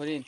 Korin.